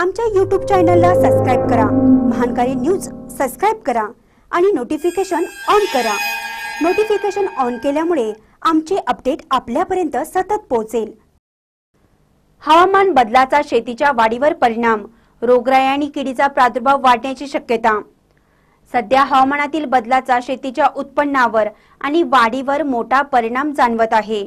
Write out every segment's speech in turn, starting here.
आमच्या यूट्यूब चॅनलला सबस्क्राईब करा महानकारी न्यूज सबस्क्राईब करा आणि नोटिफिकेशन ऑन करा नोटिफिकेशन ऑन केल्यामुळे आमचे अपडेट आपल्यापर्यंत सतत पोहोचेल हवामान बदलाचा शेतीच्या वाढीवर परिणाम रोगराई आणि किडीचा प्रादुर्भाव वाढण्याची शक्यता सध्या हवामानातील बदलाचा शेतीच्या उत्पन्नावर आणि वाढीवर मोठा परिणाम जाणवत आहे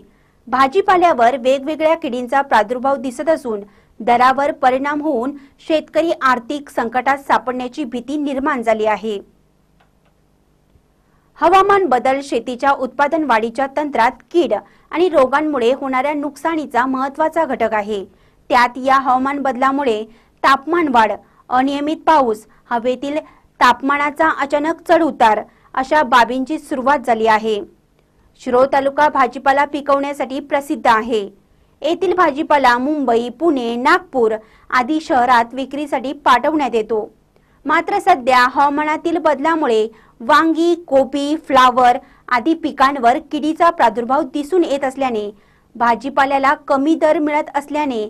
भाजीपाल्यावर वेगवेगळ्या किडींचा प्रादुर्भाव दिसत असून दरावर परिणाम होऊन शेतकरी आर्थिक संकटात सापडण्याची भीती निर्माण झाली आहे हवामान बदल शेतीच्या उत्पादन वाढीच्या तंत्रात कीड आणि रोगांमुळे होणाऱ्या नुकसानीचा महत्वाचा घटक आहे त्यात या हवामान बदलामुळे तापमान वाढ अनियमित पाऊस हवेतील तापमानाचा अचानक चढ उतार अशा बाबींची सुरुवात झाली आहे श्रो तालुका भाजीपाला पिकवण्यासाठी प्रसिद्ध आहे येथील भाजीपाला मुंबई पुणे नागपूर आदी शहरात विक्रीसाठी पाठवण्यात येतो मात्र सध्या हवामानातील बदलामुळे वांगी कोबी फ्लावर आदी पिकांवर किडीचा प्रादुर्भाव दिसून येत असल्याने भाजीपाल्याला कमी दर मिळत असल्याने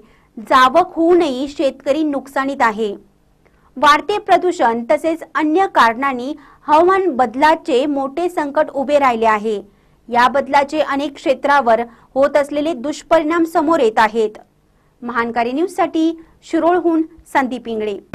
जावक होऊनही शेतकरी नुकसानीत आहे वाढते प्रदूषण तसेच अन्य कारणांनी हवामान बदलाचे मोठे संकट उभे राहिले आहे या बदलाचे अनेक क्षेत्रावर होत असलेले दुष्परिणाम समोर येत आहेत महानकारी साठी शिरोळहून संदीप इंगळे